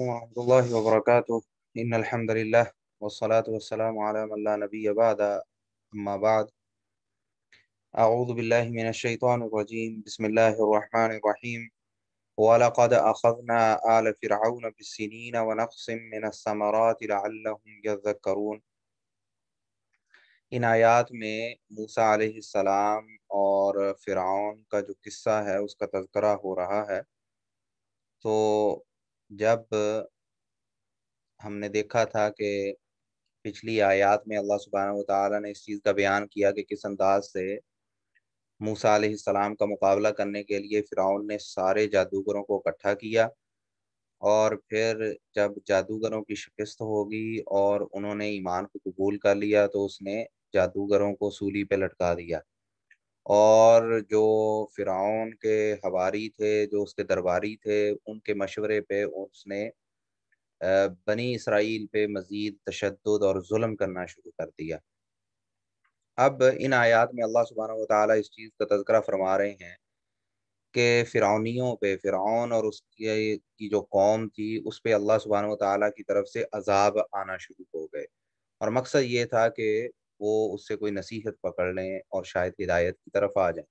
ورحمة الله وبركاته إن الحمد لله والصلاة والسلام على من لا نبي بعد أما بعد أعوذ بالله من الشيطان الرجيم بسم الله الرحمن الرحيم ولقد أخذنا آل فرعون بالسنين ونقص من الثمرات لعلهم يذكرون इन आयात में मूसा सलाम और फ़िरौन का जो किस्सा है उसका तस्करा हो रहा है तो जब हमने देखा था कि पिछली आयात में अल्लाह सुबहान तला ने इस चीज़ का बयान किया कि किस अंदाज से मूसा सलाम का मुकाबला करने के लिए फिराउन ने सारे जादूगरों को इकट्ठा किया और फिर जब जादूगरों की शिकस्त होगी और उन्होंने ईमान को कबूल कर लिया तो उसने जादूगरों को सूली पे लटका दिया और जो फिराउन के हवारी थे जो उसके दरबारी थे उनके मशवरे पे उसने बनी इसराइल पे मज़ीद तशद और जुल्म करना शुरू कर दिया अब इन आयात में अल्लाह सुबहाना इस चीज़ का तस्करा फरमा रहे हैं कि फ़िरौनियों पे फ़िरौन और उसके की जो कौम थी उस पर अल्लाह सुबहाना की तरफ से अजाब आना शुरू हो गए और मकसद ये था कि वो उससे कोई नसीहत पकड़ लें और शायद हिदायत की तरफ आ जाए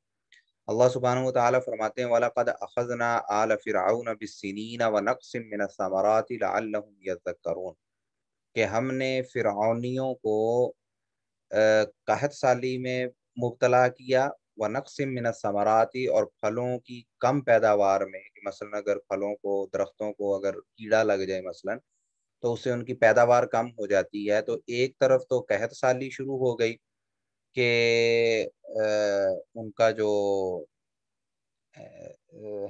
अल्लाह सुबहान ताली फरमाते हैं कद अखजना आल फ़िरआन बिसनिन व नक़समरातकरून कि हमने फ़िरौनियों को कहत साली में मुबतला किया व नक़समिन समराती और फलों की कम पैदावार में मसलन अगर फलों को दरख्तों को अगर कीड़ा लग जाए मसलन तो उससे उनकी पैदावार कम हो जाती है तो एक तरफ तो कहत साली शुरू हो गई कि उनका जो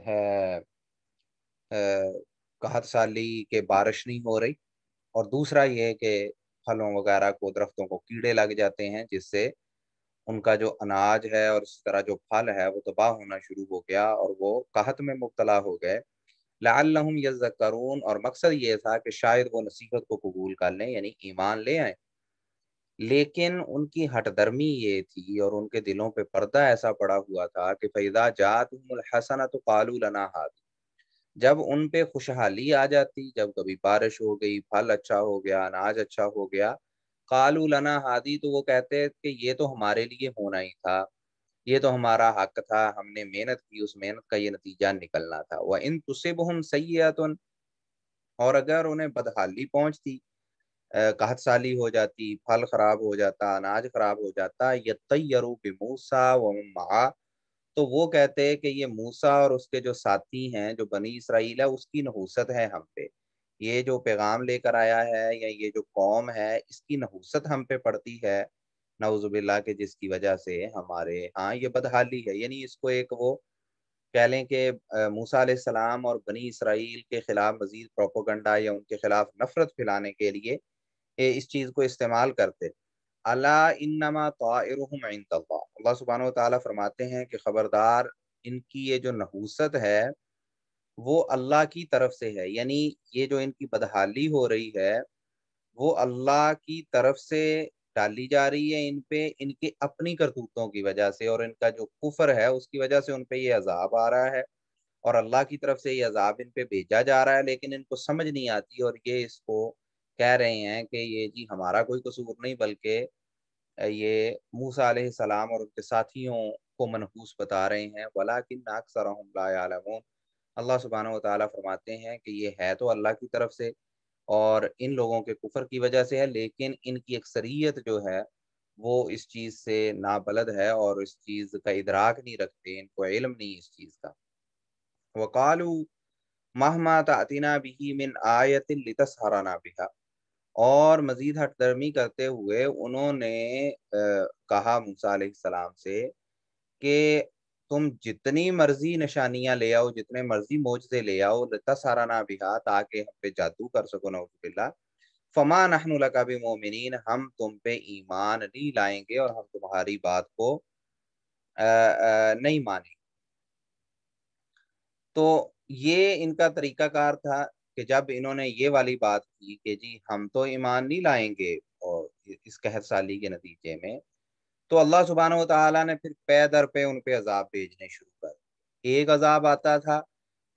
है कहत साली के बारिश नहीं हो रही और दूसरा ये कि फलों वगैरह को दरख्तों को कीड़े लग जाते हैं जिससे उनका जो अनाज है और इस तरह जो फल है वो तबाह होना शुरू हो गया और वो कहत में मुबतला हो गए लाम यजकरून और मकसद ये था कि शायद वो नसीहत को कबूल कर लें यानी ईमान ले आए लेकिन उनकी हटदर्मी ये थी और उनके दिलों पे पर्दा ऐसा पड़ा हुआ था कि फैदा जात हसन तो कालू लना हाथ जब उन पे खुशहाली आ जाती जब कभी बारिश हो गई फल अच्छा हो गया अनाज अच्छा हो गया कालू लना हादी तो वो कहते कि ये तो हमारे लिए होना ही था ये तो हमारा हक था हमने मेहनत की उस मेहनत का ये नतीजा निकलना था वह इन सही है तो और अगर उन्हें बदहाली पहुंचती साली हो जाती फल खराब हो जाता अनाज खराब हो जाता यरू मूसा व तो वो कहते हैं कि ये मूसा और उसके जो साथी हैं जो बनी इसराइल है उसकी नहूसत है हम पे ये जो पैगाम लेकर आया है या ये जो कौम है इसकी नहूसत हम पे पड़ती है नवजुबिल्ला के जिसकी वजह से हमारे हाँ ये बदहाली है यानी इसको एक वो कह लें कि मूसा सलाम और बनी इसराइल के खिलाफ मजीद प्रोपोगंडा या उनके खिलाफ नफरत फैलाने के लिए इस चीज़ को इस्तेमाल करते अला अल्लाह सुबहान तरमाते फरमाते हैं कि ख़बरदार इनकी ये जो नहूसत है वो अल्लाह की तरफ से है यानी ये जो इनकी बदहाली हो रही है वो अल्लाह की तरफ से डाली जा रही है इन पे इनके अपनी करतूतों की वजह से और इनका जो कुफर है उसकी वजह से उन पे ये अजाब आ रहा है और अल्लाह की तरफ से ये अजाब इन पे भेजा जा रहा है लेकिन इनको समझ नहीं आती और ये इसको कह रहे हैं कि ये जी हमारा कोई कसूर नहीं बल्कि ये मूसा सलाम और उनके साथियों को मनहूस बता रहे हैं वला कि नाक सरा अल्लाह सुबहाना तरमाते हैं कि ये है तो अल्लाह की तरफ से और इन लोगों के कुफर की वजह से है लेकिन इनकी अक्सरियत जो है वो इस चीज़ से नाबलद है और इस चीज़ का इदराक नहीं रखते इनको इलम नहीं इस चीज़ का वकालू महमा तातिना भी मिन आयत लितसहराना बिहा और मजीद हटदर्मी करते हुए उन्होंने आ, कहा मूसा सलाम से कि तुम जितनी मर्जी निशानियां ले आओ जितने मर्जी मोजे ले आओ लता सारा ना बिहा ताकि हम पे जादू कर सको नौबिल्ला फमा नहनुला का भी मोमिन हम तुम पे ईमान नहीं लाएंगे और हम तुम्हारी बात को आ, आ, नहीं मानेंगे तो ये इनका तरीकाकार था कि जब इन्होंने ये वाली बात की कि जी हम तो ईमान नहीं लाएंगे और इस कहत साली के नतीजे में तो अल्लाह सुबहान तला ने फिर पे दर पे उन पर अजाब भेजने शुरू कर एक अजाब आता था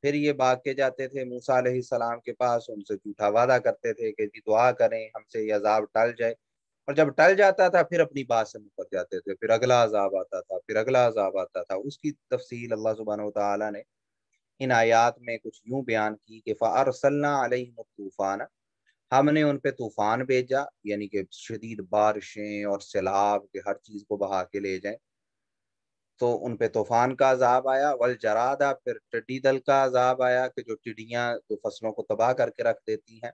फिर ये भाग के जाते थे मूसा सलाम के पास उनसे झूठा वादा करते थे कि जी दुआ करें हमसे ये अजाब टल जाए और जब टल जाता था फिर अपनी बात से मुकर जाते थे फिर अगला अजाब आता था फिर अगला अजाब आता था उसकी तफसील अल्लाह सुबहान तला ने इन आयात में कुछ यूं बयान की कि फ़ारसल्ला तूफ़ाना हमने उन पे तूफान भेजा यानी कि शदीद बारिशें और सैलाब के हर चीज को बहा के ले जाए तो उन पे तूफान का अजाब आया वल जरादा फिर टिड्डी दल का अजाब आया कि जो टिड्डियाँ जो फसलों को तबाह करके रख देती हैं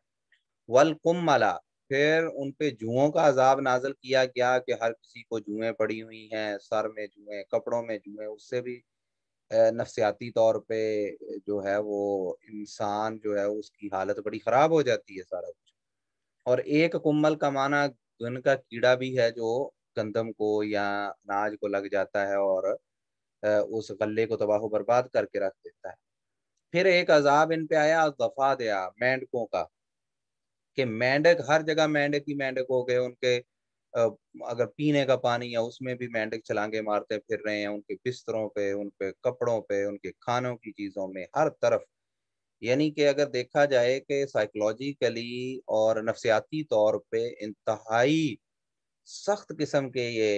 वल कुमला फिर उन पे जुओं का अजाब नाजल किया गया कि हर किसी को जुएं पड़ी हुई हैं सर में जुएं कपड़ों में जुएं उससे भी नफसियाती तौर पे जो है वो इंसान जो है उसकी हालत बड़ी ख़राब हो जाती है सारा और एक कुम्बल का माना घुन का कीड़ा भी है जो गंदम को या अनाज को लग जाता है और उस गले को तबाह बर्बाद करके रख देता है फिर एक अजाब इन पे आया दफा दिया मेंढकों का कि मेंढक हर जगह मेंढक ही मेंढक हो गए उनके अगर पीने का पानी है उसमें भी मेंढक छलांगे मारते फिर रहे हैं उनके बिस्तरों पे उनके कपड़ों पे उनके खानों की चीजों में हर तरफ यानी कि अगर देखा जाए कि साइकोलॉजिकली और नफसियाती तौर पे इंतहाई सख्त किस्म के ये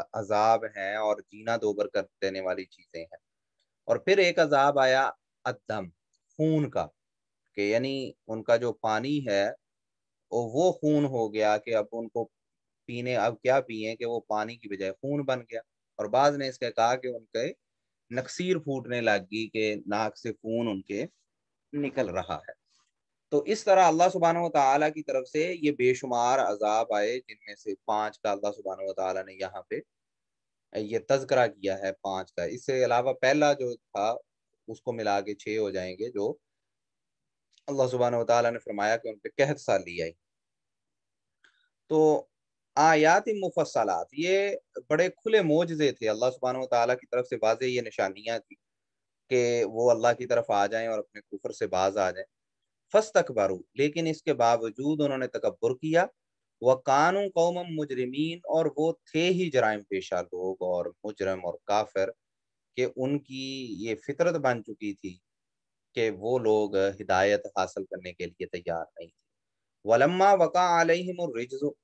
अजाब हैं और जीना दोबर कर देने वाली चीज़ें हैं और फिर एक अजाब आया अदम खून का कि यानी उनका जो पानी है वो खून हो गया कि अब उनको पीने अब क्या पिए कि वो पानी की बजाय खून बन गया और बाद ने इसके कहा कि उनके नक्सीर फूटने लग गई के नाक से खून उनके निकल रहा है तो इस तरह अल्लाह सुबहान तला की तरफ से ये बेशुमार अजाब आए जिनमें से पांच का अल्लाह सुबहान तला ने यहाँ पे ये तस्करा किया है पांच का इससे अलावा पहला जो था उसको मिला के छह हो जाएंगे जो अल्लाह सुबहान तला ने फरमाया कि उन पर कहत साली आई तो आयात मुफसलात ये बड़े खुले मोजे थे अल्लाह सुबहान तला की तरफ से वाज ये निशानियाँ थी कि वो अल्लाह की तरफ आ जाएं और अपने कुफर से बाज आ जाएं फस तकबरू लेकिन इसके बावजूद उन्होंने तकबर किया व कानू कौम मुजरमीन और वो थे ही जराइम पेशा लोग और मुजरम और काफिर के उनकी ये फितरत बन चुकी थी कि वो लोग हिदायत हासिल करने के लिए तैयार नहीं थे वलम्मा वक़ा आलिम और रिजो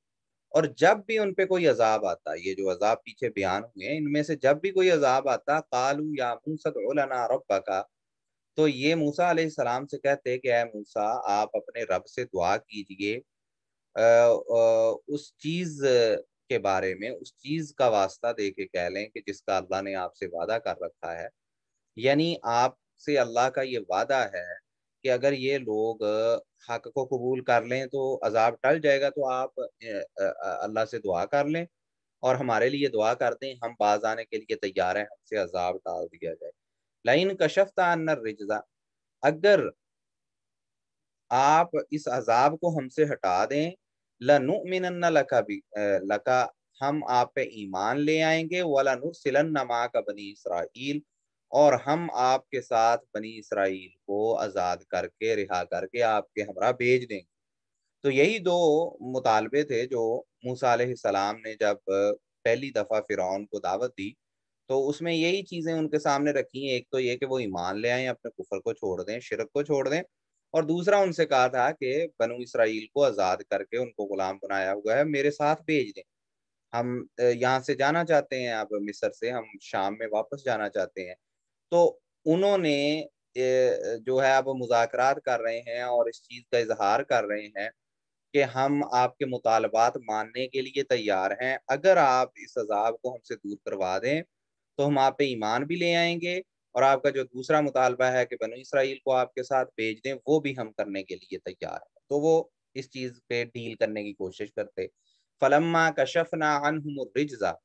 और जब भी उन पे कोई अजाब आता ये जो अजाब पीछे बयान हुए हैं इनमें से जब भी कोई अजाब आता कालू या मूसदना रब्बा का तो ये मूसा सलाम से कहते कि अः मूसा आप अपने रब से दुआ कीजिए उस चीज के बारे में उस चीज का वास्ता दे के कह लें कि जिसका अल्लाह ने आपसे वादा कर रखा है यानी आपसे अल्लाह का ये वादा है कि अगर ये लोग हक को कबूल कर लें तो अजाब टल जाएगा तो आप अल्लाह से दुआ कर लें और हमारे लिए दुआ कर दें हम बाज आने के लिए तैयार हैं हमसे अजाब टाल दिया जाए लाइन कशफ रिज़ा अगर आप इस अजाब को हमसे हटा दें लनुमिन लका भी लका हम आप पे ईमान ले आएंगे वाला नुर सिलन नमा का बनी इसराइल और हम आपके साथ बनी इसराइल को आज़ाद करके रिहा करके आपके हमरा भेज देंगे तो यही दो मुतालबे थे जो मूसा सलाम ने जब पहली दफ़ा फ़िरौन को दावत दी तो उसमें यही चीज़ें उनके सामने रखी एक तो ये कि वो ईमान ले आए अपने कुफर को छोड़ दें शिरक को छोड़ दें और दूसरा उनसे कहा था कि बनु इसराइल को आज़ाद करके उनको गुलाम बनाया हुआ है मेरे साथ भेज दें हम यहाँ से जाना चाहते हैं अब मिस्र से हम शाम में वापस जाना चाहते हैं तो उन्होंने जो है अब मुजाकर कर रहे हैं और इस चीज़ का इजहार कर रहे हैं कि हम आपके मुतालबात मानने के लिए तैयार हैं अगर आप इस अजाब को हमसे दूर करवा दें तो हम आप पे ईमान भी ले आएंगे और आपका जो दूसरा मुतालबा है कि बनो इसराइल को आपके साथ भेज दें वो भी हम करने के लिए तैयार हैं तो वो इस चीज़ पे डील करने की कोशिश करते फलम्मा कशफ ना अनहमरिजा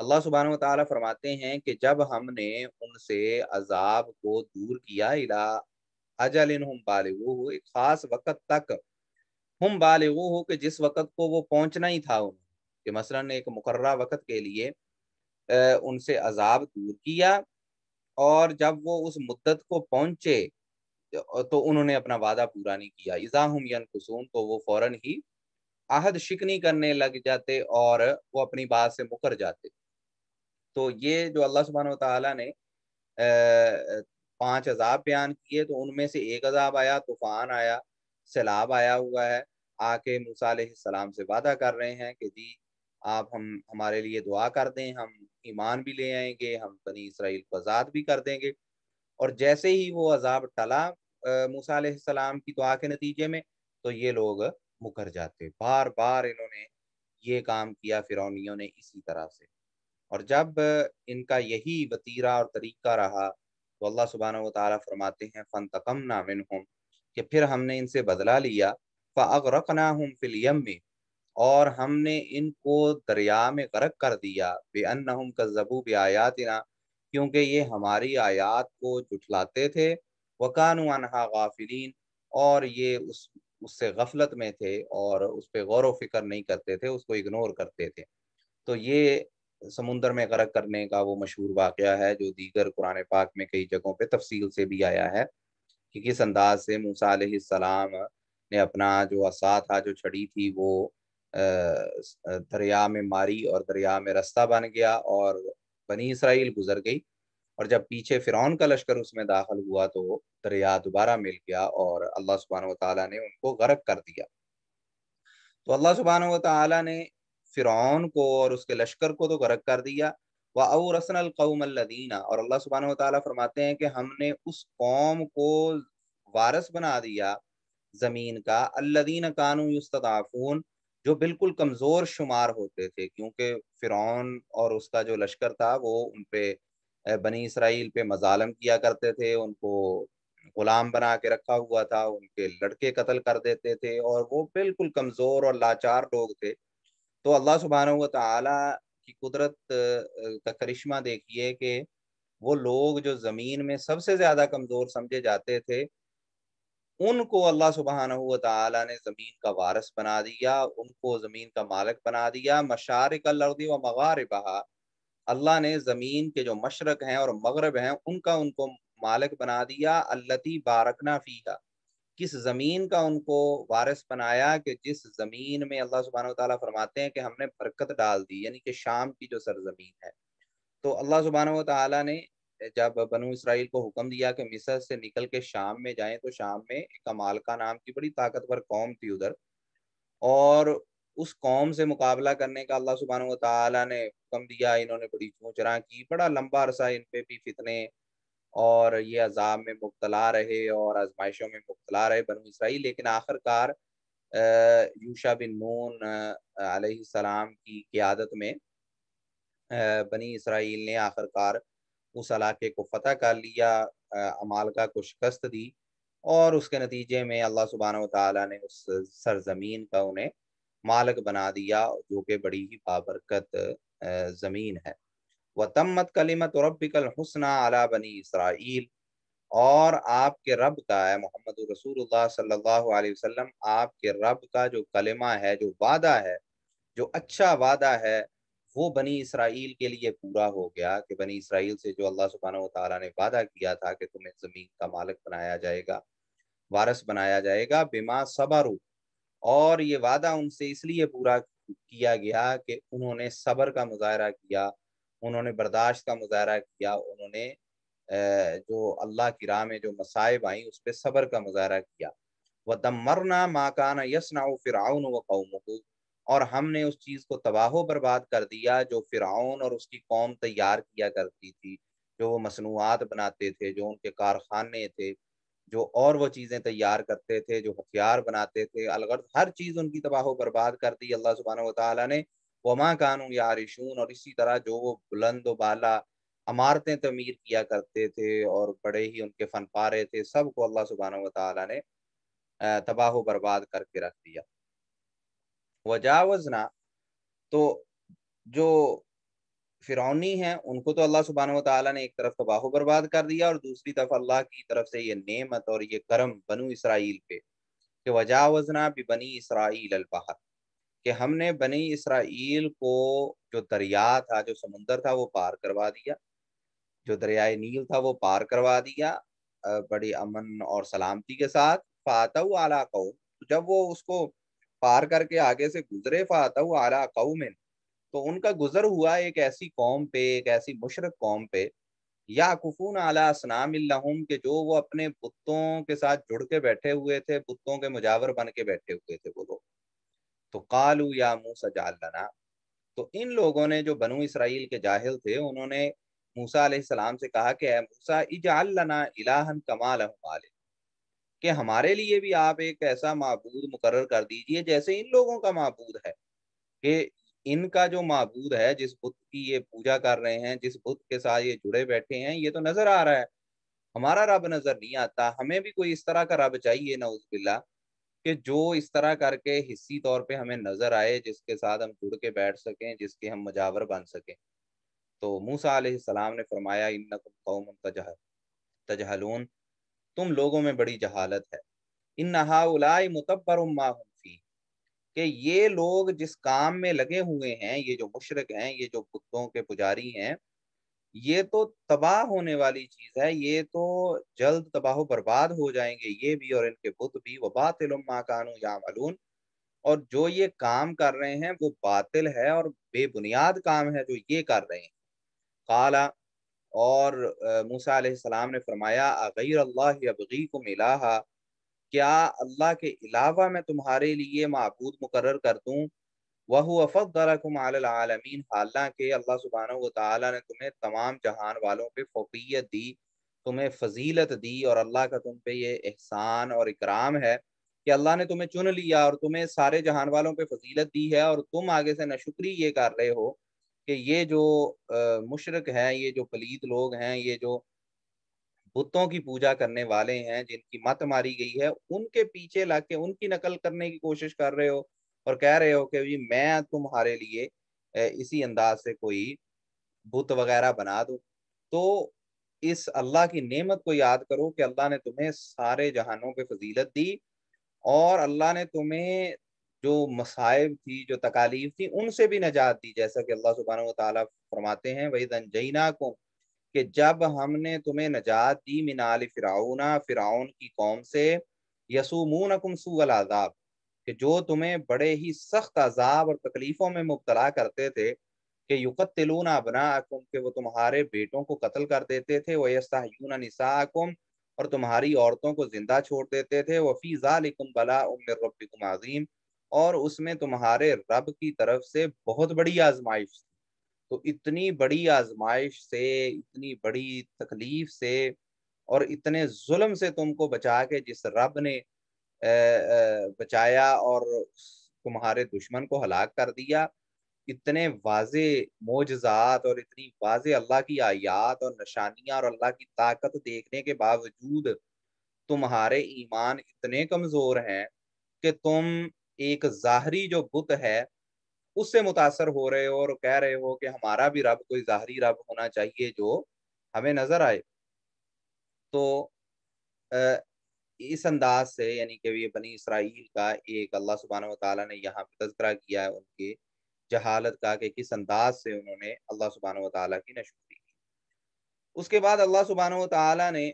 अल्लाह सुबहान तारा फरमाते हैं कि जब हमने उनसे अजाब को दूर किया इला अजल हम हो एक ख़ास वक़्त तक हम बालगो हो कि जिस वक़्त को वो पहुंचना ही था उन्हें कि मसलन एक मुकर वक़्त के लिए उनसे अजाब दूर किया और जब वो उस मुद्दत को पहुंचे तो उन्होंने अपना वादा पूरा नहीं किया हम यन कसूम तो वो फ़ौर ही अहद शिकनी करने लग जाते और वो अपनी बात से मुकर जाते तो ये जो अल्लाह सुबहान तला ने पांच अजाब बयान किए तो उनमें से एक अजाब आया तूफान आया सैलाब आया हुआ है आके मूसा सलाम से वादा कर रहे हैं कि जी आप हम हमारे लिए दुआ कर दें हम ईमान भी ले आएंगे हम बनी इसराइल को आज़ाद भी कर देंगे और जैसे ही वो अजाब टला मूसा सलाम की दुआ के नतीजे में तो ये लोग मुकर जाते बार बार इन्होंने ये काम किया फिरौनियों ने इसी तरह से और जब इनका यही वतीरा और तरीका रहा तो अल्लाह सुबहाना वाली फरमाते हैं फ़न तकम नामिन कि फिर हमने इनसे बदला लिया फ़ाग ना हम फिलियम में और हमने इनको दरिया में गर्क कर दिया बेअन हम कजबू ना क्योंकि ये हमारी आयात को जुठलाते थे वकानु अनहा गाफिलीन और ये उस उससे गफलत में थे और उस पर गौर व फिक्र नहीं करते थे उसको इग्नोर करते थे तो ये समुंदर में गर्क करने का वो मशहूर वाक़ है जो दीगर कुरान पाक में कई जगहों पर तफसील से भी आया है कि किस अंदाज से मूसा सलाम ने अपना जो असा था जो छड़ी थी वो दरिया में मारी और दरिया में रास्ता बन गया और बनी इसराइल गुजर गई और जब पीछे फ़िरौन का लश्कर उसमें दाखिल हुआ तो दरिया दोबारा मिल गया और अल्लाह सुबहान तला ने उनको गर्क कर दिया तो अल्लाह सुबहान तला ने फिरौन को और उसके लश्कर को तो गरक कर दिया व अवरसन कौमल्लदीना और अल्लाह सुबहान तला फरमाते हैं कि हमने उस कौम को वारस बना दिया ज़मीन का अल्लादीन कानू युस्तफ़ून जो बिल्कुल कमज़ोर शुमार होते थे क्योंकि फ़िरौन और उसका जो लश्कर था वो उन पे बनी इसराइल पे मजालम किया करते थे उनको गुलाम बना के रखा हुआ था उनके लड़के कत्ल कर देते थे और वो बिल्कुल कमज़ोर और लाचार लोग थे तो अल्लाह सुबहान तला की कुदरत का करिश्मा देखिए कि वो लोग जो ज़मीन में सबसे ज़्यादा कमज़ोर समझे जाते थे उनको अल्लाह सुबहान तला ने ज़मीन का वारस बना दिया उनको ज़मीन का मालक बना दिया मशारक लर्दी व बहा अल्लाह ने ज़मीन के जो मशरक हैं और मगरब हैं उनका उनको मालिक बना दिया अल्लती बारकना फ़ीहा किस ज़मीन का उनको वारिस बनाया कि जिस ज़मीन में अल्लाह सुबहान तला फरमाते हैं कि हमने बरकत डाल दी यानी कि शाम की जो सरजमीन है तो अल्लाह सुबहान तला ने जब बनु इसराइल को हुक्म दिया कि मिसर से निकल के शाम में जाएं तो शाम में कमालका नाम की बड़ी ताकतवर कौम थी उधर और उस कौम से मुकाबला करने का अल्लाह सुबहान ताली ने हुक्म दिया इन्होंने बड़ी चूचरा की बड़ा लंबा अरसा इन पे भी फितने और ये अजाब में मुबतला रहे और आजमाइशों में मुबतला रहे बनो इसराइल लेकिन आखिरकार यूशा बिन नून सलाम की क्यादत में बनी इसराइल ने आखिरकार उस इलाके को फतह कर लिया अमालका को शिकस्त दी और उसके नतीजे में अल्लाह सुबहान ताली ने उस सरजमीन का उन्हें मालक बना दिया जो कि बड़ी ही बाबरकत ज़मीन है व तमत कलीमत रबिकल हसना अला बनी इसराइल और आपके रब का है मोहम्मद रसूल सल्लल्लाहु अलैहि वसल्लम आपके रब का जो कलिमा है जो वादा है जो अच्छा वादा है वो बनी इसराइल के लिए पूरा हो गया कि बनी इसराइल से जो अल्लाह सुबहाना तआला ने वादा किया था कि तुम्हें ज़मीन का मालिक बनाया जाएगा वारस बनाया जाएगा बिमा सबारू और ये वादा उनसे इसलिए पूरा किया गया कि उन्होंने सबर का मुजाहरा किया उन्होंने बर्दाश्त का मुजाहरा किया उन्होंने जो अल्लाह की राह में जो मसाइब आई उस पर सबर का मुजाहरा किया व मरना माकाना यसना फ़िराउन व कौम और हमने उस चीज़ को तबाह बर्बाद कर दिया जो फ़िराउन और उसकी कौम तैयार किया करती थी जो वो मसनूआत बनाते थे जो उनके कारखाने थे जो और वो चीज़ें तैयार करते थे जो हथियार बनाते थे अलग हर चीज़ उनकी तबाह बर्बाद कर दी अल्लाह सुबहाना वाली ने वमा कानू या रिशून और इसी तरह जो वो बुलंद बाला अमारतें तमीर किया करते थे और बड़े ही उनके फन पारे थे सबको अल्लाह सुबहान तला ने तबाह बर्बाद करके रख दिया वजावजना तो जो फिरौनी हैं उनको तो अल्लाह सुबहान तला ने एक तरफ तबाह बर्बाद कर दिया और दूसरी तरफ अल्लाह की तरफ से ये नेमत और ये करम बनू इसराइल पे कि वजावजना भी बनी इसराइल अलबहर कि हमने बनी इसराइल को जो दरिया था जो समुंदर था वो पार करवा दिया जो दरियाए नील था वो पार करवा दिया बड़ी अमन और सलामती के साथ फातव आला कौ तो जब वो उसको पार करके आगे से गुजरे फातव आला कौ में तो उनका गुजर हुआ एक ऐसी कौम पे एक ऐसी मुशरक कौम पे या कुफून आला असनाम के जो वो अपने बुतों के साथ जुड़ के बैठे हुए थे बुतों के मुजावर बन के बैठे हुए थे वो लोग तो कालू या मूसा जालना तो इन लोगों ने जो बनु इसराइल के जाहिल थे उन्होंने मूसा सलाम से कहा कि मूसा इजालना इलाहन कमाल कि हमारे लिए भी आप एक ऐसा महबूद मुकर कर दीजिए जैसे इन लोगों का महबूद है कि इनका जो महबूद है जिस बुत की ये पूजा कर रहे हैं जिस बुत के साथ ये जुड़े बैठे हैं ये तो नजर आ रहा है हमारा रब नजर नहीं आता हमें भी कोई इस तरह का रब चाहिए बिल्ला कि जो इस तरह करके हिस्सी तौर पे हमें नजर आए जिसके साथ हम जुड़ के बैठ सकें जिसके हम मजावर बन सकें तो मूसा ने फरमाया तजहलून तुम लोगों में बड़ी जहालत है इन नहाउलाई मुतबर फी कि ये लोग जिस काम में लगे हुए हैं ये जो मुशरक हैं ये जो बुतों के पुजारी हैं ये तो तबाह होने वाली चीज है ये तो जल्द तबाह बर्बाद हो जाएंगे ये भी और इनके बुत भी वबा तिलुमा कानू मलून और जो ये काम कर रहे हैं वो बातिल है और बेबुनियाद काम है जो ये कर रहे हैं काला और मूसा सलाम ने फरमाया गैर को मिला क्या अल्लाह के अलावा मैं तुम्हारे लिए मबूद मुकर कर दूँ वह फ़दरकुम आलमीन हालांकि अल्लाह सुबहान ताली ने तुम्हें तमाम जहान वालों पे फोकियत दी तुम्हें फजीलत दी और अल्लाह का तुम पे ये एहसान और इकराम है कि अल्लाह ने तुम्हें चुन लिया और तुम्हें सारे जहान वालों पे फजीलत दी है और तुम आगे से नशुक्री ये कर रहे हो कि ये जो मुशरक हैं ये जो पलीद लोग हैं ये जो बुतों की पूजा करने वाले हैं जिनकी मत मारी गई है उनके पीछे लाके उनकी नकल करने की कोशिश कर रहे हो और कह रहे हो कि जी मैं तुम्हारे लिए इसी अंदाज से कोई बुत वगैरह बना दू तो इस अल्लाह की नेमत को याद करो कि अल्लाह ने तुम्हें सारे जहानों पे फजीलत दी और अल्लाह ने तुम्हें जो मसाइब थी जो तकालीफ थी उनसे भी नजात दी जैसा कि अल्लाह सुबहान तला फरमाते हैं वही जैना को कि जब हमने तुम्हें नजात दी मिनाल फ़िराउना फ़िराउन की कौम से यसुमूनकुम कुमसू आज़ाब कि जो तुम्हें बड़े ही सख्त अजाब और तकलीफों में मुबतला करते थे कि युकतलून बना के वो तुम्हारे बेटों को कत्ल कर देते थे वयस्तायून निसाकुम और तुम्हारी औरतों को जिंदा छोड़ देते थे वफ़ी ज़ालिकुम बला उम्रबिकुम अजीम और उसमें तुम्हारे रब की तरफ से बहुत बड़ी आजमाइश तो इतनी बड़ी आजमाइश से इतनी बड़ी तकलीफ से और इतने जुल्म से तुमको बचा के जिस रब ने बचाया और तुम्हारे दुश्मन को हलाक कर दिया इतने वाजे मोजात और इतनी वाज अल्लाह की आयात और निशानियां और अल्लाह की ताकत देखने के बावजूद तुम्हारे ईमान इतने कमज़ोर हैं कि तुम एक ज़ाहरी जो बुत है उससे मुतासर हो रहे हो और कह रहे हो कि हमारा भी रब कोई ज़ाहरी रब होना चाहिए जो हमें नज़र आए तो इस अंदाज से यानी कि ये बनी इसराइल का एक अल्लाह सुबहान ताला ने यहाँ पर तस्करा किया है उनके जहालत का कि किस अंदाज से उन्होंने अल्लाह सुबहान ताला की नशुरी की उसके बाद अल्लाह सुबहान ताला ने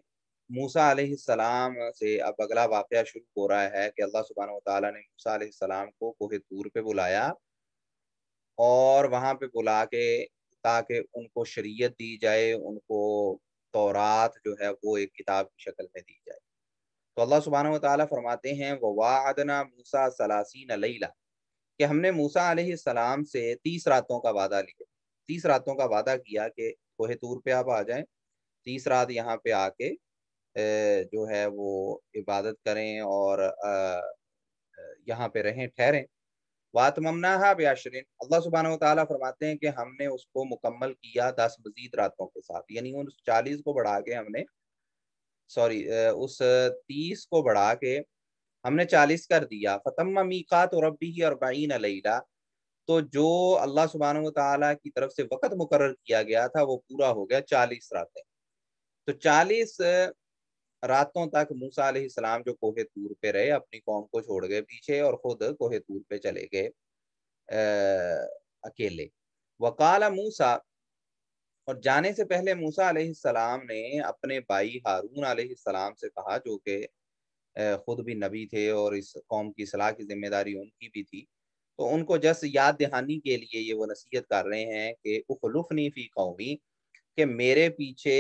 मूसा सलाम से अब अगला वाक़ शुरू हो रहा है कि अल्लाह सुबहान ताली ने मूसा सलाम को कोहे दूर पे बुलाया और वहाँ पे बुला के ताकि उनको शरीयत दी जाए उनको तौरात जो है वो एक किताब की शक्ल में दी जाए तो अल्लाह सुबहान तला फरमाते हैं ववादना मूसा सलासीन लैला कि हमने मूसा सलाम से तीस रातों का वादा लिया तीस रातों का वादा किया कि कोहे तूर पर आप आ जाए तीस रात यहाँ पे आके जो है वो इबादत करें और यहाँ पे रहें ठहरें ममना है ब्याशरीन अल्लाह सुबहान तला फरमाते हैं कि हमने उसको मुकम्मल किया दस मजीद रातों के साथ यानी उन चालीस को बढ़ा के हमने सॉरी उस तीस को बढ़ा के हमने चालीस कर दिया फतम मीकात और रबी और बाइन लैला तो जो अल्लाह सुबहान तला की तरफ से वक़्त मुकर किया गया था वो पूरा हो गया चालीस रातें तो चालीस रातों तक मूसा सलाम जो कोहे तूर पे रहे अपनी कौम को छोड़ गए पीछे और खुद कोहे तूर पे चले गए अकेले वकाला मूसा और जाने से पहले मूसा सलाम ने अपने भाई हारून सलाम से कहा जो कि खुद भी नबी थे और इस कौम की सलाह की जिम्मेदारी उनकी भी थी तो उनको जस याद दहानी के लिए ये वो नसीहत कर रहे हैं कि उखलुफनी फी कौमी के मेरे पीछे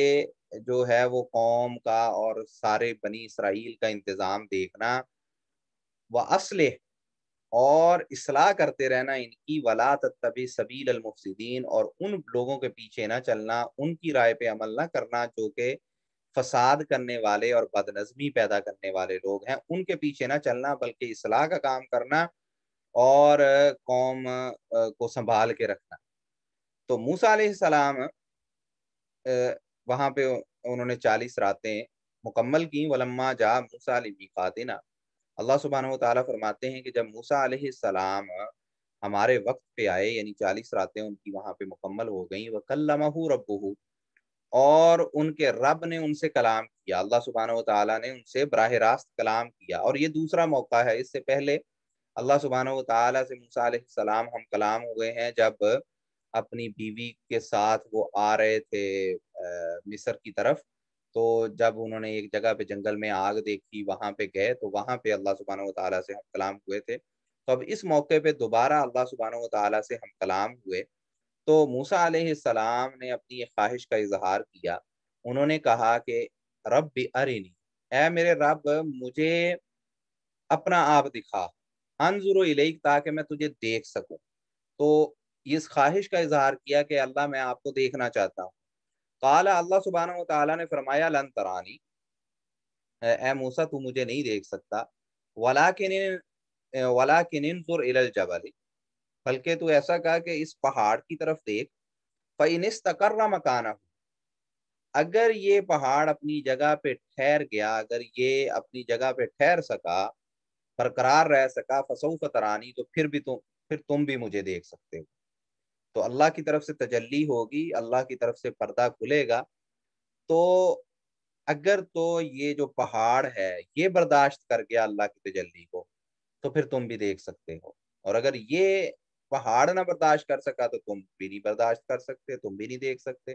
जो है वो कौम का और सारे बनी इसराइल का इंतज़ाम देखना व असलह और इसलाह करते रहना इनकी वला तबी सबील अलमुफसदीन और उन लोगों के पीछे ना चलना उनकी राय पे अमल ना करना जो कि फसाद करने वाले और बदनज़मी पैदा करने वाले लोग हैं उनके पीछे ना चलना बल्कि असलाह का काम करना और कौम को संभाल के रखना तो मूसा सलाम वहाँ पे उन्होंने चालीस रातें मुकम्मल की वलम्मा जा मूसा देना अल्लाह सुबहान तला फरमाते हैं कि जब मूसा सलाम हमारे वक्त पे आए यानी चालीस रातें उनकी वहाँ पे मुकम्मल हो गई वह कल्लमहू रबू और उनके रब ने उनसे कलाम किया अल्लाह सुबहान तला ने उनसे बरह रास्त कलाम किया और ये दूसरा मौका है इससे पहले अल्लाह सुबहान तला से मूसा सलाम हम कलाम हुए हैं जब अपनी बीवी के साथ वो आ रहे थे मिसर की तरफ तो जब उन्होंने एक जगह पे जंगल में आग देखी वहां पे गए तो वहां पे अल्लाह सुबहान तला से हम कलाम हुए थे तो अब इस मौके पे दोबारा अल्लाह सुबहान तला से हम कलाम हुए तो मूसा सलाम ने अपनी ख्वाहिश का इजहार किया उन्होंने कहा कि रब भी अरिनी ए मेरे रब मुझे अपना आप दिखा अनजुर ताकि मैं तुझे देख सकूं तो इस ख्वाहिश का इजहार किया कि अल्लाह मैं आपको देखना चाहता हूँ काला अल्लाह सुबहाना तला ने फरमाया लन तरानी ए मूसा तू मुझे नहीं देख सकता वला किन वला किन जबल बल्कि तू ऐसा कहा कि इस पहाड़ की तरफ देख फ़ैनस तकर्रा मकाना अगर ये पहाड़ अपनी जगह पे ठहर गया अगर ये अपनी जगह पे ठहर सका बरकरार रह सका फसौफ तरानी तो फिर भी तुम फिर तुम भी मुझे देख सकते हो तो अल्लाह की तरफ से तजल्ली होगी अल्लाह की तरफ से पर्दा खुलेगा तो अगर तो ये जो पहाड़ है ये बर्दाश्त कर गया अल्लाह की तजल्ली को तो फिर तुम भी देख सकते हो और अगर ये पहाड़ ना बर्दाश्त कर सका तो तुम भी नहीं बर्दाश्त कर सकते तुम भी नहीं देख सकते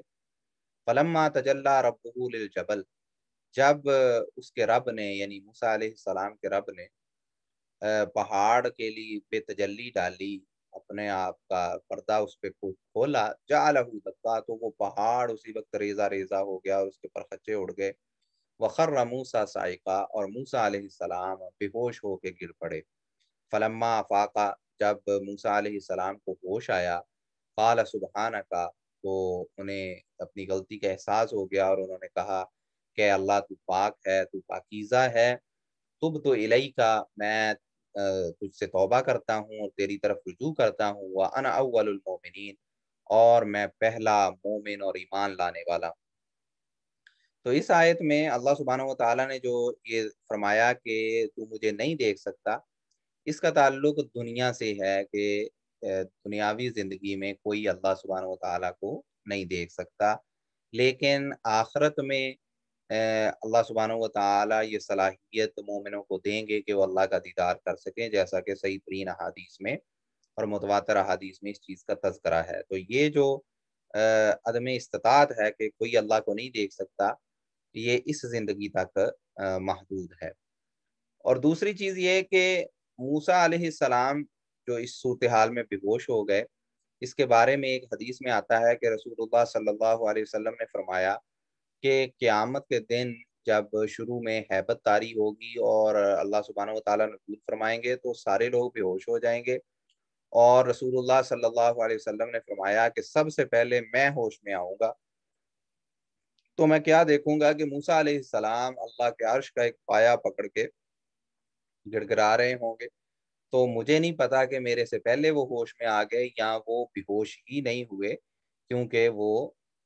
फलम्मा तजल्ला रबूल जबल जब उसके रब ने यानी मूसा सलाम के रब ने पहाड़ के लिए बेतजली डाली अपने आप का पर्दा उस पर खुद खोला जा लहू दत्ता तो वो पहाड़ उसी वक्त रेजा रेजा हो गया और उसके पर खच्चे उड़ गए वखर मूसा सायका और मूसा सलाम बेहोश होके गिर पड़े फलम्मा फाका जब मूसा सलाम को होश आया काला सुबहाना का तो उन्हें अपनी गलती का एहसास हो गया और उन्होंने कहा कि अल्लाह तू पाक है तू पाकिजा है तुब तो इलाई का मैं तुझसे तोबा करता हूँ और तेरी तरफ रजू करता हूँ वह अन अवलमिन और मैं पहला मोमिन और ईमान लाने वाला हूँ तो इस आयत में अल्लाह सुबहान तला ने जो ये फरमाया कि तू मुझे नहीं देख सकता इसका ताल्लुक दुनिया से है कि दुनियावी ज़िंदगी में कोई अल्लाह सुबहान तला को नहीं देख सकता लेकिन आखरत में अल्लाह सुबहान तला ये सलाहियत मोमिनों को देंगे कि वो अल्लाह का दीदार कर सकें जैसा कि सही तरीन अहादीस में और मतवातर अहादीस में इस चीज़ का तस्करा है तो ये जो अदम इस्तात है कि कोई अल्लाह को नहीं देख सकता ये इस ज़िंदगी तक महदूद है और दूसरी चीज़ ये कि मूसा आलाम जो इस सूरत हाल में बेहोश हो गए इसके बारे में एक हदीस में आता है कि रसूलुल्लाह सल्लल्लाहु अलैहि वसल्लम ने फरमाया कि क़्यामत के दिन जब शुरू में हैबत तारी होगी और अल्लाह सुबहाना वाली नजूल फरमाएंगे तो सारे लोग बेहोश हो जाएंगे और रसूलुल्लाह सल्लल्लाहु अलैहि वसल्लम ने फरमाया कि सबसे पहले मैं होश में आऊँगा तो मैं क्या देखूंगा कि मूसा अलैहिस्सलाम अल्लाह के अर्श का एक पाया पकड़ के गड़गड़ा रहे होंगे तो मुझे नहीं पता कि मेरे से पहले वो होश में आ गए या वो बेहोश ही नहीं हुए क्योंकि वो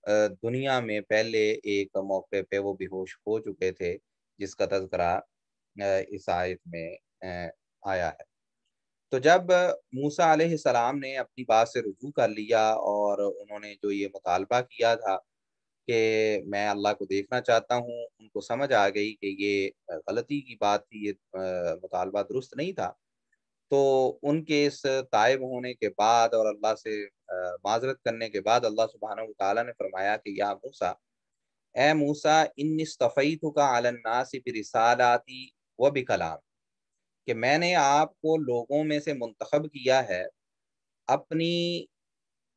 दुनिया में पहले एक मौके पे वो बेहोश हो चुके थे जिसका तस्करा इस आयत में आया है तो जब मूसा आलाम ने अपनी बात से रुजू कर लिया और उन्होंने जो ये मुतालबा किया था कि मैं अल्लाह को देखना चाहता हूँ उनको समझ आ गई कि ये गलती की बात थी ये मुतालबा दुरुस्त नहीं था तो उनके इस तायब होने के बाद और अल्लाह से माजरत करने के बाद अल्लाह सुबहान तला ने फरमाया कि या मूसा ए मूसा इन तफ़ीत का आलन्नासी रिसालाती व कलाम कि मैंने आपको लोगों में से मंतखब किया है अपनी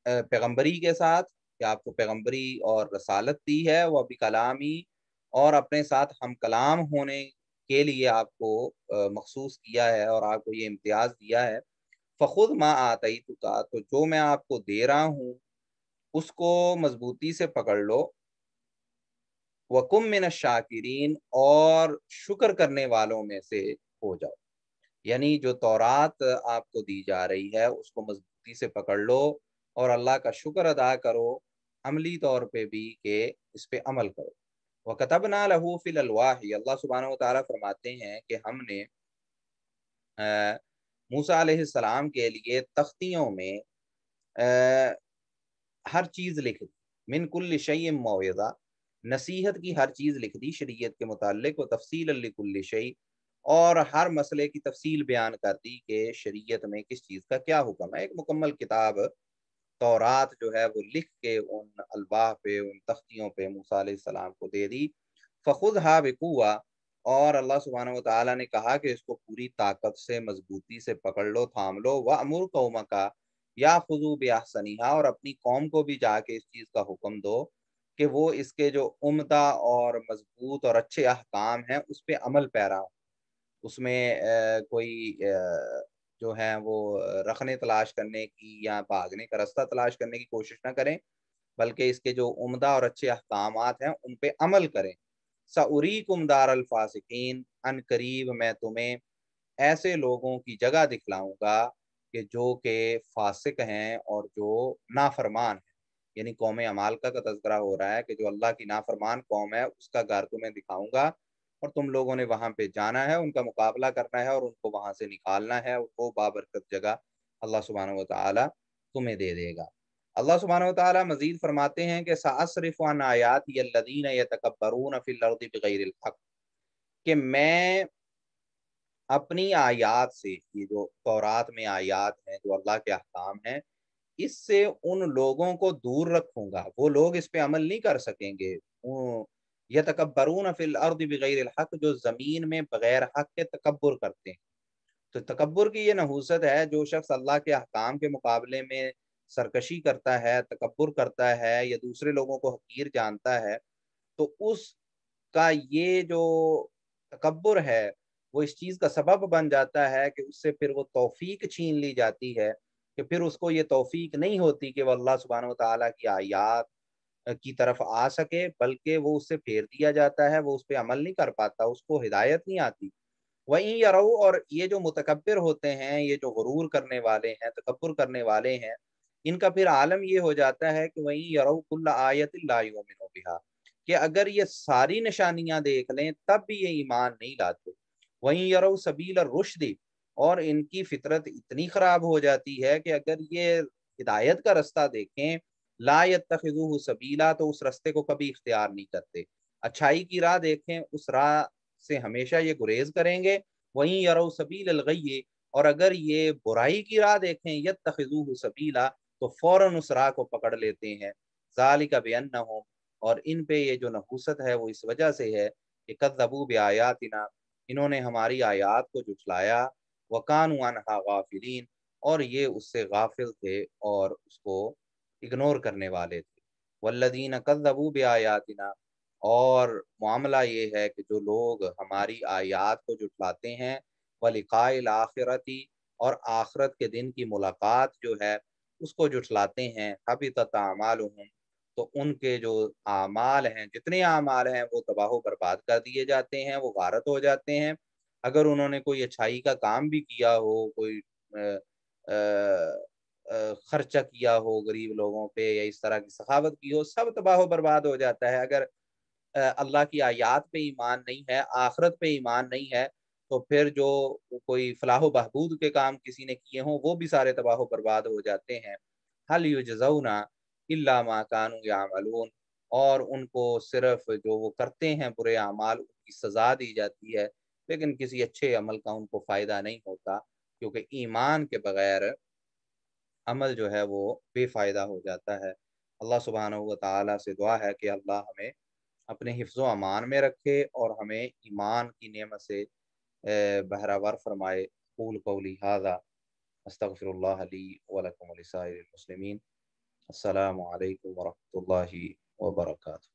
पैगम्बरी के साथ कि आपको पैगम्बरी और रसालत दी है वह भी कलामी और अपने साथ हम कलाम होने के लिए आपको मखसूस किया है और आपको ये इम्तियाज़ दिया है फ़खुद माँ आतई का तो जो मैं आपको दे रहा हूँ उसको मजबूती से पकड़ लो वकुम मिन शाकिरीन और शुक्र करने वालों में से हो जाओ यानी जो तौरात आपको दी जा रही है उसको मजबूती से पकड़ लो और अल्लाह का शुक्र अदा करो अमली तौर पे भी के इस पे अमल करो वकतब ना लहू फिल अलवाही अल्लाह सुबहाना ताली फरमाते हैं कि हमने मूसा सलाम के लिए तख्तियों में आ, हर चीज़ लिख दी मिनकुल शई मुदा नसीहत की हर चीज़ लिख दी शरीयत के मुतालिक व तफसील अल्कुल और हर मसले की तफसील बयान कर दी कि शरीयत में किस चीज़ का क्या हुक्म है एक मुकम्मल किताब तौरात जो है वो लिख के उन अलवाह पे उन तख्तियों पे मूसा सलाम को दे दी फ़खुद हा बिकुआ और अल्लाह सुबहान ताला ने कहा कि इसको पूरी ताकत से मजबूती से पकड़ लो थाम लो व अमूर कौम का या फजू बसनिहा और अपनी कौम को भी जाके इस चीज़ का हुक्म दो कि वो इसके जो उम्दा और मजबूत और अच्छे अहकाम हैं उस पर अमल पैरा हो उसमें कोई जो है वो रखने तलाश करने की या भागने का रास्ता तलाश करने की कोशिश ना करें बल्कि इसके जो उमदा और अच्छे अहकाम हैं उन पर अमल करें सऊरी कुमदार अलफासिकीन अन करीब मैं तुम्हें ऐसे लोगों की जगह दिखलाऊंगा कि जो के फासिक हैं और जो नाफरमान है यानी कौम अमालका का तस्करा तो हो रहा है कि जो अल्लाह की नाफरमान कौम है उसका घर तुम्हें दिखाऊंगा और तुम लोगों ने वहां पे जाना है उनका मुकाबला करना है और उनको वहां से निकालना है वो बाबरकत जगह अल्लाह सुबहान तला तुम्हें दे देगा अल्लाह सुबहान तला मजीद फरमाते हैं कि सासरफान आयात यदीन यकबरून फ़िलबैर हक कि मैं अपनी आयात से ये जो तौरात में आयात हैं जो अल्लाह के अहकाम हैं इससे उन लोगों को दूर रखूंगा वो लोग इस पे अमल नहीं कर सकेंगे यह तकबरून फिल अर्द बगैर हक जो ज़मीन में बग़ैर हक के तकबर करते हैं तो तकबर की यह नहूसत है जो शख्स अल्लाह के अहकाम के मुकाबले में सरकशी करता है तकबर करता है या दूसरे लोगों को हकीर जानता है तो उसका ये जो तकबर है वो इस चीज़ का सबब बन जाता है कि उससे फिर वो तोफ़ी छीन ली जाती है कि फिर उसको ये तोफीक नहीं होती कि वह अल्लाह सुबहान तला की आयात की तरफ आ सके बल्कि वो उससे फेर दिया जाता है वो उस पर अमल नहीं कर पाता उसको हिदायत नहीं आती वही यरो और ये जो मुतकबर होते हैं ये जो गरूर करने वाले हैं तकबर करने वाले हैं इनका फिर आलम ये हो जाता है कि वही यरो आयत लामिन कि अगर ये सारी निशानियां देख लें तब भी ये ईमान नहीं लाते वही यऊ सबील रुशदी और इनकी फितरत इतनी ख़राब हो जाती है कि अगर ये हिदायत का रास्ता देखें लायत तखजू सबीला तो उस रस्ते को कभी इख्तियार नहीं करते अच्छाई की राह देखें उस राह से हमेशा ये गुरेज करेंगे वहीं यरो सबील अलगैये और अगर ये बुराई की राह देखें यद तखजू सबीला तो फ़ौरन उस राह को पकड़ लेते हैं जाली का बेअन हो और इन पे ये जो नहूसत है वो इस वजह से है कि कदबू आयातना इन्होंने हमारी आयात को जुटलाया व कानून गाफिलीन और ये उससे गाफिल थे और उसको इग्नोर करने वाले थे वल्लदीन कदबू आयातना और मामला ये है कि जो लोग हमारी आयात को जुटलाते हैं वलिकायल आखिरती और आखरत के दिन की मुलाकात जो है उसको जुटलाते हैं हबी तमाल तो उनके जो आमाल हैं जितने आमाल हैं वो तबाह बर्बाद कर दिए जाते हैं वो गारत हो जाते हैं अगर उन्होंने कोई अच्छाई का काम भी किया हो कोई आ, आ, खर्चा किया हो गरीब लोगों पे या इस तरह की सखावत की हो सब तबाह बर्बाद हो जाता है अगर अल्लाह की आयात पे ईमान नहीं है आखरत पे ईमान नहीं है तो फिर जो कोई फलाह बहबूद के काम किसी ने किए हों वो भी सारे तबाह बर्बाद हो जाते हैं हल यु जजौना कानू यामलून और उनको सिर्फ जो वो करते हैं बुरे अमाल उनकी सज़ा दी जाती है लेकिन किसी अच्छे अमल का उनको फ़ायदा नहीं होता क्योंकि ईमान के बगैर अमल जो है वो बेफ़ायदा हो जाता है अल्लाह सुबहान से दुआ है कि अल्लाह हमें अपने हिफ्ज़ अमान में रखे और हमें ईमान की नेमत से बहरावर फरमाए फूल कौली हाजा अस्तफ़िरली वलकमसमसलिन अल्लाम वरहमल वर्का